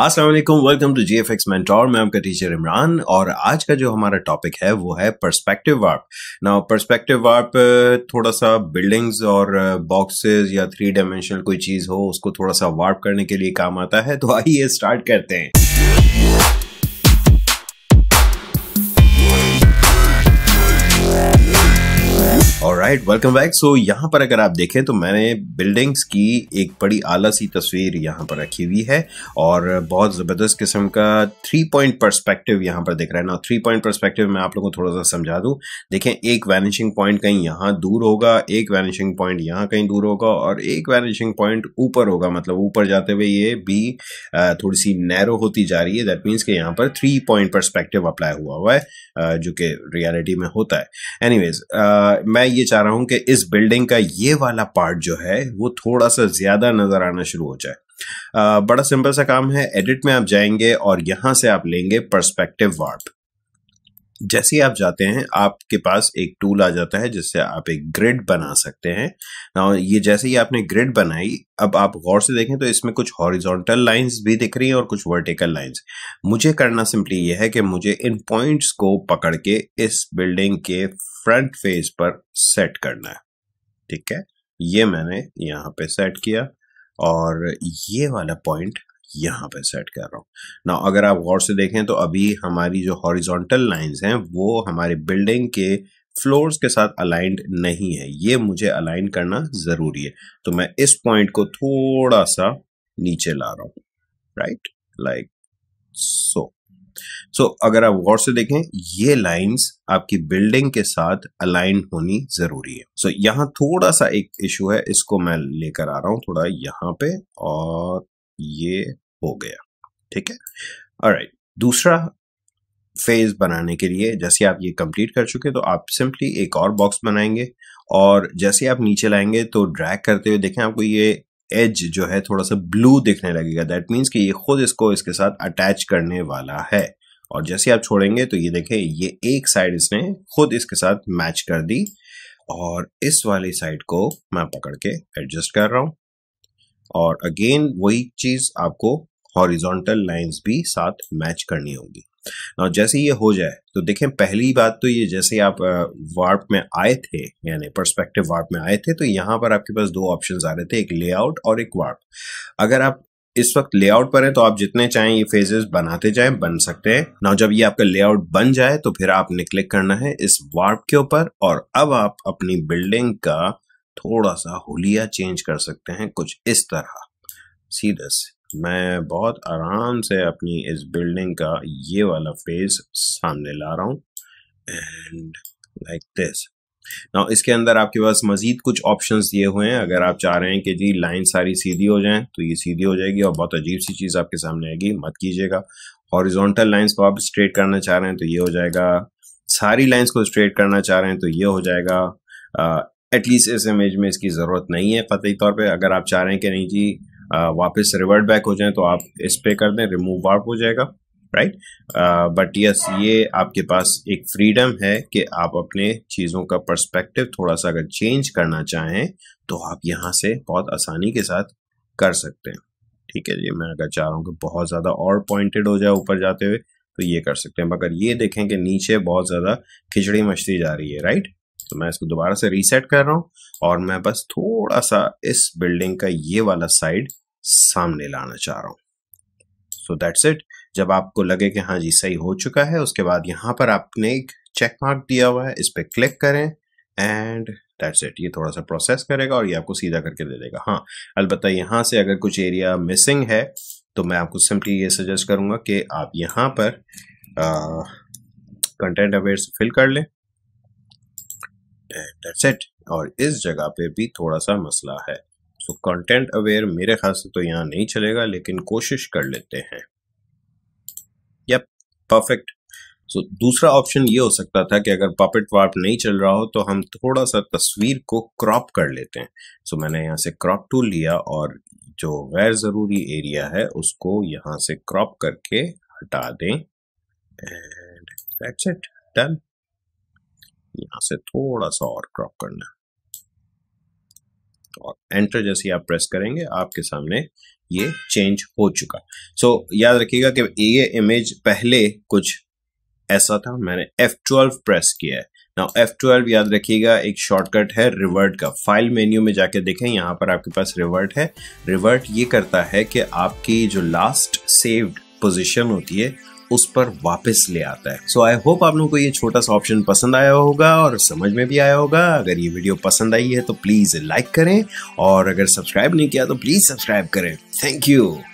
Aslam welcome to G F X मैं आपका teacher Imran और आज का जो हमारा टॉपिक है वो है परस्पेक्टिव वार्प ना परस्पेक्टिव वार्प थोड़ा सा बिल्डिंग्स और बॉक्सेस या थ्री डायमेंशनल कोई चीज़ हो उसको थोड़ा सा वार्प करने के लिए काम आता है तो आइए स्टार्ट करते हैं राइट वेलकम बैक सो यहाँ पर अगर आप देखें तो मैंने बिल्डिंग्स की एक बड़ी आला सी तस्वीर यहाँ पर रखी हुई है और बहुत ज़बरदस्त किस्म का थ्री पॉइंट पर्सपेक्टिव यहाँ पर दिख रहा है ना थ्री पॉइंट पर्सपेक्टिव मैं आप लोगों को थोड़ा सा समझा दूँ देखें एक वैनिशिंग पॉइंट कहीं यहाँ दूर होगा एक वैनिशिंग पॉइंट यहाँ कहीं दूर होगा और एक वैनिशिंग पॉइंट ऊपर होगा मतलब ऊपर जाते हुए ये भी थोड़ी सी नैरो होती जा रही है दैट मीन्स कि यहाँ पर थ्री पॉइंट परस्पेक्टिव अप्लाई हुआ हुआ है जो कि रियलिटी में होता है एनी मैं ये चाह चाह रहा हूं कि इस बिल्डिंग का ये वाला पार्ट जो है वो थोड़ा सा ज्यादा नजर आना शुरू हो जाए बड़ा सिंपल सा काम है एडिट में आप जाएंगे और यहां से आप लेंगे परस्पेक्टिव वार्प जैसे ही आप जाते हैं आपके पास एक टूल आ जाता है जिससे आप एक ग्रिड बना सकते हैं ना ये जैसे ही आपने ग्रिड बनाई अब आप गौर से देखें तो इसमें कुछ हॉरिजॉन्टल लाइंस भी दिख रही हैं और कुछ वर्टिकल लाइंस मुझे करना सिंपली ये है कि मुझे इन पॉइंट्स को पकड़ के इस बिल्डिंग के फ्रंट फेस पर सेट करना है ठीक है ये मैंने यहाँ पे सेट किया और ये वाला पॉइंट यहाँ पे सेट कर रहा हूँ ना अगर आप गौर से देखें तो अभी हमारी जो हॉरिजॉन्टल लाइंस हैं वो हमारे बिल्डिंग के फ्लोर्स के साथ अलाइंड नहीं है ये मुझे अलाइन करना ज़रूरी है तो मैं इस पॉइंट को थोड़ा सा नीचे ला रहा हूँ राइट लाइक सो सो अगर आप गौर से देखें ये लाइंस आपकी बिल्डिंग के साथ अलाइन होनी जरूरी है सो so, यहाँ थोड़ा सा एक इशू है इसको मैं लेकर आ रहा हूँ थोड़ा यहाँ पे और ये हो गया ठीक है और right. दूसरा फेज बनाने के लिए जैसे आप ये कंप्लीट कर चुके तो आप सिंपली एक और बॉक्स बनाएंगे और जैसे आप नीचे लाएंगे तो ड्रैग करते हुए देखें आपको ये एज जो है थोड़ा सा ब्लू दिखने लगेगा दैट मीन्स कि ये खुद इसको इसके साथ अटैच करने वाला है और जैसे आप छोड़ेंगे तो ये देखें ये एक साइड इसने खुद इसके साथ मैच कर दी और इस वाली साइड को मैं पकड़ के एडजस्ट कर रहा हूँ और अगेन वही चीज़ आपको हॉरिजॉन्टल लाइंस भी साथ मैच करनी होगी जैसे ये हो जाए तो देखें पहली बात तो ये जैसे आप वार्प में आए थे यानी परस्पेक्टिव वार्प में आए थे तो यहाँ पर आपके पास दो ऑप्शन आ रहे थे एक लेआउट और एक वार्प अगर आप इस वक्त लेआउट पर है तो आप जितने चाहें ये फेजेस बनाते जाएं बन सकते हैं ना जब ये आपका लेआउट बन जाए तो फिर आपने क्लिक करना है इस वार्प के ऊपर और अब आप अपनी बिल्डिंग का थोड़ा सा होलिया चेंज कर सकते हैं कुछ इस तरह सीधे से मैं बहुत आराम से अपनी इस बिल्डिंग का ये वाला फेस सामने ला रहा हूँ एंड लाइक दिस ना इसके अंदर आपके पास मज़ीद कुछ ऑप्शन दिए हुए हैं अगर आप चाह रहे हैं कि जी लाइन सारी सीधी हो जाए तो ये सीधी हो जाएगी और बहुत अजीब सी चीज़ आपके सामने आएगी मत कीजिएगा हॉरिजोंटल लाइंस को आप स्ट्रेट करना चाह रहे हैं तो ये हो जाएगा सारी लाइंस को स्ट्रेट करना चाह रहे हैं तो ये हो जाएगा एटलीस्ट uh, इस इमेज में इसकी ज़रूरत नहीं है फतेह तौर पर अगर आप चाह रहे हैं कि नहीं जी वापस रिवर्ट बैक हो जाए तो आप इस पे कर दें रिमूव वार्प हो जाएगा राइट बट यस ये आपके पास एक फ्रीडम है कि आप अपने चीज़ों का पर्सपेक्टिव थोड़ा सा अगर चेंज करना चाहें तो आप यहाँ से बहुत आसानी के साथ कर सकते हैं ठीक है जी मैं अगर चाह रहा हूँ कि बहुत ज़्यादा और पॉइंटेड हो जाए ऊपर जाते हुए तो ये कर सकते हैं मगर ये देखें कि नीचे बहुत ज़्यादा खिचड़ी मछली जा रही है राइट तो मैं इसको दोबारा से रीसेट कर रहा हूँ और मैं बस थोड़ा सा इस बिल्डिंग का ये वाला साइड सामने लाना चाह रहा हूं सो दैट्स इट जब आपको लगे कि हाँ जी सही हो चुका है उसके बाद यहाँ पर आपने एक चेक मार्क दिया हुआ है इस पर क्लिक करें एंड दैट्स इट ये थोड़ा सा प्रोसेस करेगा और ये आपको सीधा करके दे देगा हाँ अलबत्त यहां से अगर कुछ एरिया मिसिंग है तो मैं आपको सिंपली ये सजेस्ट करूंगा कि आप यहां पर कंटेंट अवेयर फिल कर लें दैट्स इट और इस जगह पे भी थोड़ा सा मसला है सो कंटेंट अवेयर मेरे ख्याल से तो यहाँ नहीं चलेगा लेकिन कोशिश कर लेते हैं यप परफेक्ट सो दूसरा ऑप्शन ये हो सकता था कि अगर पपेट वार्प नहीं चल रहा हो तो हम थोड़ा सा तस्वीर को क्रॉप कर लेते हैं सो so, मैंने यहाँ से क्रॉप टूल लिया और जो गैर ज़रूरी एरिया है उसको यहाँ से क्रॉप करके हटा दें एंड डन यहाँ से थोड़ा सा और क्रॉप करना एंटर जैसे आप प्रेस करेंगे आपके सामने ये चेंज हो चुका सो so, याद रखिएगा कि ये इमेज पहले कुछ ऐसा था मैंने F12 प्रेस किया है नाउ F12 याद रखिएगा एक शॉर्टकट है रिवर्ट का फाइल मेन्यू में जाके देखें यहाँ पर आपके पास रिवर्ट है रिवर्ट ये करता है कि आपकी जो लास्ट सेव्ड पोजिशन होती है उस पर वापस ले आता है सो आई होप आप लोगों को ये छोटा सा ऑप्शन पसंद आया होगा और समझ में भी आया होगा अगर ये वीडियो पसंद आई है तो प्लीज लाइक करें और अगर सब्सक्राइब नहीं किया तो प्लीज सब्सक्राइब करें थैंक यू